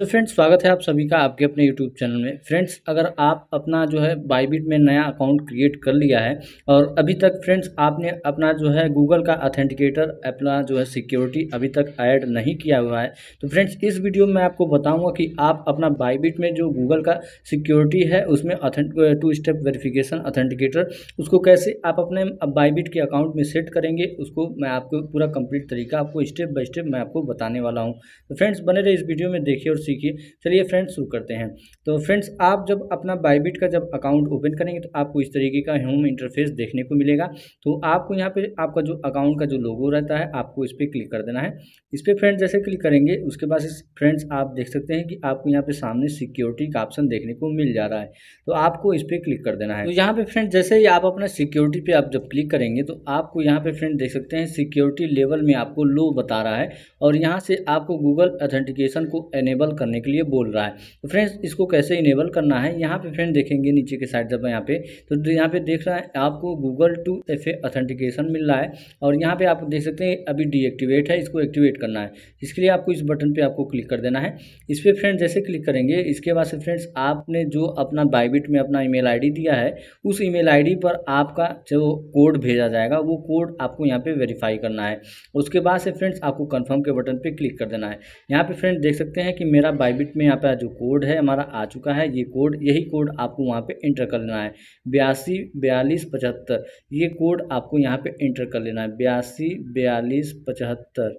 तो फ्रेंड्स स्वागत है आप सभी का आपके अपने यूट्यूब चैनल में फ्रेंड्स अगर आप अपना जो है बाईबिट में नया अकाउंट क्रिएट कर लिया है और अभी तक फ्रेंड्स आपने अपना जो है गूगल का अथेंटिकेटर अपना जो है सिक्योरिटी अभी तक ऐड नहीं किया हुआ है तो फ्रेंड्स इस वीडियो में आपको बताऊंगा कि आप अपना बाईबिट में जो गूगल का सिक्योरिटी है उसमें टू स्टेप वेरीफिकेशन अथेंटिकेटर उसको कैसे आप अपने बाईबिट के अकाउंट में सेट करेंगे उसको मैं आपको पूरा कम्प्लीट तरीका आपको स्टेप बाई स्टेप मैं आपको बताने वाला हूँ तो फ्रेंड्स बने रहे इस वीडियो में देखिए और सीखिए चलिए फ्रेंड्स शुरू करते हैं तो फ्रेंड्स आप जब अपना बाइबिट का जब अकाउंट ओपन करेंगे तो आपको इस तरीके का होम इंटरफेस देखने को मिलेगा तो आपको यहाँ पर आपका जो अकाउंट का जो लोगो रहता है आपको इस पर क्लिक कर देना है इस पर फ्रेंड्स जैसे क्लिक करेंगे उसके बाद फ्रेंड्स आप देख सकते हैं कि आपको यहाँ पर सामने सिक्योरिटी का ऑप्शन देखने को मिल जा रहा है तो आपको इस पर क्लिक कर देना है तो यहाँ पर फ्रेंड जैसे ही आप अपना सिक्योरिटी पर आप जब क्लिक करेंगे तो आपको यहाँ पर फ्रेंड देख सकते हैं सिक्योरिटी लेवल में आपको लो बता रहा है और यहाँ से आपको गूगल ऑथेंटिकेशन को एनेबल करने के लिए बोल रहा है तो फ्रेंड्स इसको कैसे इनेबल करना है यहाँ पे फ्रेंड देखेंगे नीचे के साइड जब यहाँ पे तो यहाँ पे देख रहा है आपको गूगल टू एफ ऑथेंटिकेशन मिल रहा है और यहाँ पे आप देख सकते हैं अभी डीएक्टिवेट है इसको एक्टिवेट करना है इसके लिए आपको इस बटन पर आपको क्लिक कर देना है इस पर फ्रेंड जैसे क्लिक करेंगे इसके बाद से फ्रेंड्स आपने जो अपना बाइबिट में अपना ईमेल मेल दिया है उस ई मेल पर आपका जो कोड भेजा जाएगा वो कोड आपको यहाँ पर वेरीफाई करना है उसके बाद से फ्रेंड्स आपको कन्फर्म के बटन पर क्लिक कर देना है यहाँ पे फ्रेंड देख सकते हैं कि मेरा बाइबिट में यहाँ पे जो कोड है हमारा आ चुका है ये कोड यही कोड आपको वहाँ पे इंटर कर लेना है बयासी बयालीस पचहत्तर ये कोड आपको यहाँ पे इंटर कर लेना है बयासी बयालीस पचहत्तर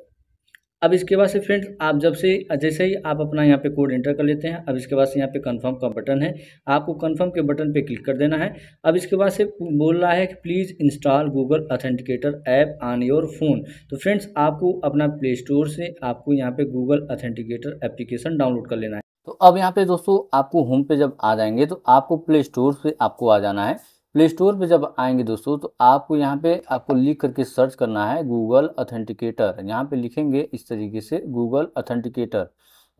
अब इसके बाद से फ्रेंड्स आप जब से जैसे ही आप अपना यहाँ पे कोड एंटर कर लेते हैं अब इसके बाद से यहाँ पे कंफर्म का बटन है आपको कंफर्म के बटन पे क्लिक कर देना है अब इसके बाद से बोल रहा है कि please install Google authenticator app on your phone तो फ्रेंड्स आपको अपना प्ले स्टोर से आपको यहाँ पर गूगल अथेंटिकेटर एप्लीकेशन डाउनलोड कर लेना है तो अब यहाँ पे दोस्तों आपको होम पे जब आ जाएंगे तो आपको प्ले स्टोर से आपको आ जाना है प्ले स्टोर पर जब आएंगे दोस्तों तो आपको यहाँ पे आपको लिख करके सर्च करना है गूगल अथेंटिकेटर यहाँ पे लिखेंगे इस तरीके से गूगल अथेंटिकेटर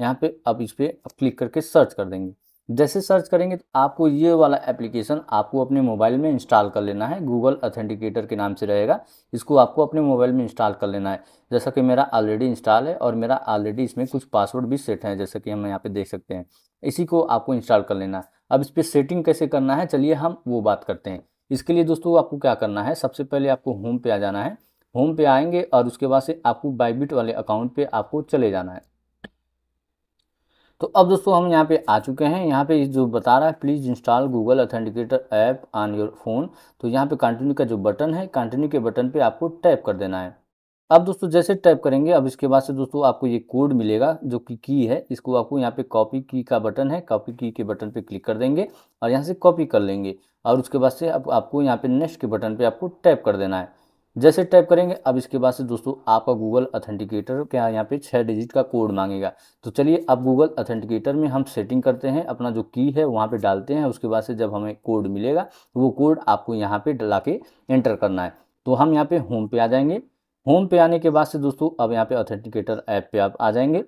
यहाँ पे आप इस पर क्लिक करके सर्च कर देंगे जैसे सर्च करेंगे तो आपको ये वाला एप्लीकेशन आपको अपने मोबाइल में इंस्टॉल कर लेना है गूगल अथेंटिकेटर के नाम से रहेगा इसको आपको अपने मोबाइल में इंस्टॉल कर लेना है जैसा कि मेरा ऑलरेडी इंस्टॉल है और मेरा ऑलरेडी इसमें कुछ पासवर्ड भी सेट है जैसा कि हम यहाँ पे देख सकते हैं इसी को आपको इंस्टॉल कर लेना अब इस पर सेटिंग कैसे करना है चलिए हम वो बात करते हैं इसके लिए दोस्तों आपको क्या करना है सबसे पहले आपको होम पे आ जाना है होम पे आएंगे और उसके बाद से आपको बाइबिट वाले अकाउंट पे आपको चले जाना है तो अब दोस्तों हम यहाँ पे आ चुके हैं यहाँ पे जो बता रहा है please install Google authenticator app on your phone तो यहाँ पे कंटिन्यू का जो बटन है कंटिन्यू के बटन पे आपको टैप कर देना है अब दोस्तों जैसे टाइप करेंगे अब इसके बाद से दोस्तों आपको ये कोड मिलेगा जो कि की है इसको आपको यहाँ पे कॉपी की का बटन है कॉपी की के बटन पे क्लिक कर देंगे और यहाँ से कॉपी कर लेंगे और उसके बाद से अब आपको यहाँ पे नेक्स्ट के बटन पे आपको टैप कर देना है जैसे टाइप करेंगे अब इसके बाद से दोस्तों आपका गूगल अथेंटिकेटर क्या यहाँ पे छः डिजिट का कोड मांगेगा तो चलिए अब गूगल अथेंटिकेटर में हम सेटिंग करते हैं अपना जो की है वहाँ पे डालते हैं उसके बाद से जब हमें कोड मिलेगा वो कोड आपको यहाँ पे डला के एंटर करना है तो हम यहाँ पे होम पे आ जाएंगे होम पे आने के बाद से दोस्तों अब यहाँ पे ऑथेंटिकेटर ऐप पे आप आ जाएंगे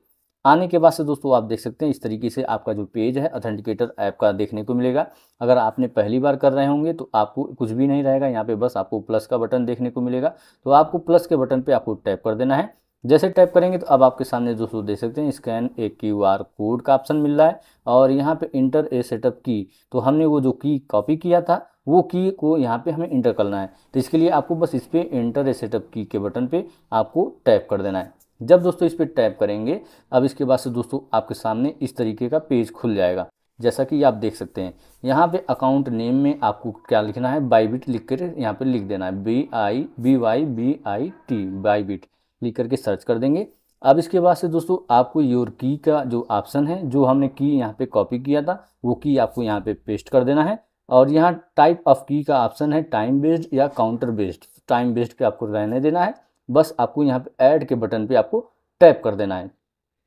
आने के बाद से दोस्तों आप देख सकते हैं इस तरीके से आपका जो पेज है ऑथेंटिकेटर ऐप का देखने को मिलेगा अगर आपने पहली बार कर रहे होंगे तो आपको कुछ भी नहीं रहेगा यहाँ पे बस आपको प्लस का बटन देखने को मिलेगा तो आपको प्लस के बटन पे आपको टैप कर देना है जैसे टाइप करेंगे तो अब आपके सामने दोस्तों देख सकते हैं स्कैन एक क्यू आर कोड का ऑप्शन मिल रहा है और यहाँ पे इंटर ए सेटअप की तो हमने वो जो की कॉपी किया था वो की को यहाँ पे हमें इंटर करना है तो इसके लिए आपको बस इस पर इंटर ए सेटअप की के बटन पे आपको टैप कर देना है जब दोस्तों इस पर टैप करेंगे अब इसके बाद से दोस्तों आपके सामने इस तरीके का पेज खुल जाएगा जैसा कि आप देख सकते हैं यहाँ पे अकाउंट नेम में आपको क्या लिखना है बाईबिट लिख कर यहाँ पर लिख देना है B I B Y B I T Bybit लिख करके सर्च कर देंगे अब इसके बाद से दोस्तों आपको योर की का जो ऑप्शन है जो हमने की यहाँ पे कॉपी किया था वो की आपको यहाँ पे पेस्ट कर देना है और यहाँ टाइप ऑफ की का ऑप्शन है टाइम बेस्ड या काउंटर बेस्ड टाइम बेस्ड पे आपको रहने देना है बस आपको यहाँ पे ऐड के बटन पे आपको टैप कर देना है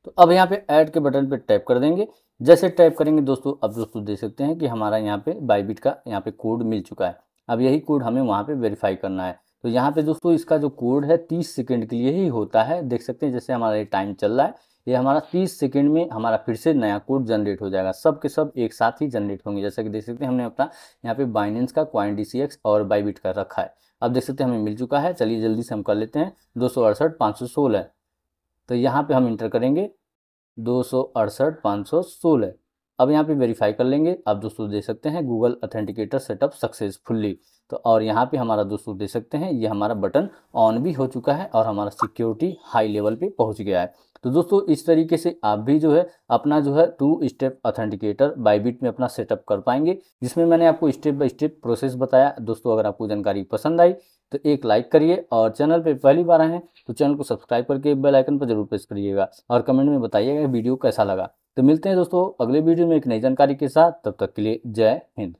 तो अब यहाँ पे ऐड के बटन पे टैप कर देंगे जैसे टैप करेंगे दोस्तों अब दोस्तों देख सकते हैं कि हमारा यहाँ पे बाईबिट का यहाँ पे कोड मिल चुका है अब यही कोड हमें वहाँ पर वेरीफाई करना है तो यहाँ पे दोस्तों इसका जो कोड है तीस सेकेंड के लिए ही होता है देख सकते हैं जैसे हमारा ये टाइम चल रहा है ये हमारा 30 सेकेंड में हमारा फिर से नया कोड जनरेट हो जाएगा सब के सब एक साथ ही जनरेट होंगे जैसा कि देख सकते हैं हमने अपना यहाँ पे बाइनेंस का क्वाइन डी और बाईबिट का रखा है अब देख सकते हैं हमें मिल चुका है चलिए जल्दी से हम कर लेते हैं दो सौ अड़सठ पाँच सौ सोलह तो यहाँ पर हम इंटर करेंगे दो सौ अड़सठ पाँच सौ सोलह अब यहाँ पे वेरीफाई कर लेंगे आप दोस्तों देख सकते हैं गूगल अथेंटिकेटर सेटअप सक्सेसफुल्ली तो और यहाँ पे हमारा दोस्तों देख सकते हैं ये हमारा बटन ऑन भी हो चुका है और हमारा सिक्योरिटी हाई लेवल पे पहुँच गया है तो दोस्तों इस तरीके से आप भी जो है अपना जो है टू स्टेप ऑथेंटिकेटर बाइबिट में अपना सेटअप कर पाएंगे जिसमें मैंने आपको स्टेप बाय स्टेप प्रोसेस बताया दोस्तों अगर आपको जानकारी पसंद आई तो एक लाइक करिए और चैनल पर पहली बार आए हैं तो चैनल को सब्सक्राइब करके बेल आइकन पर जरूर प्रेस करिएगा और कमेंट में बताइएगा वीडियो कैसा लगा तो मिलते हैं दोस्तों अगले वीडियो में एक नई जानकारी के साथ तब तक के लिए जय हिंद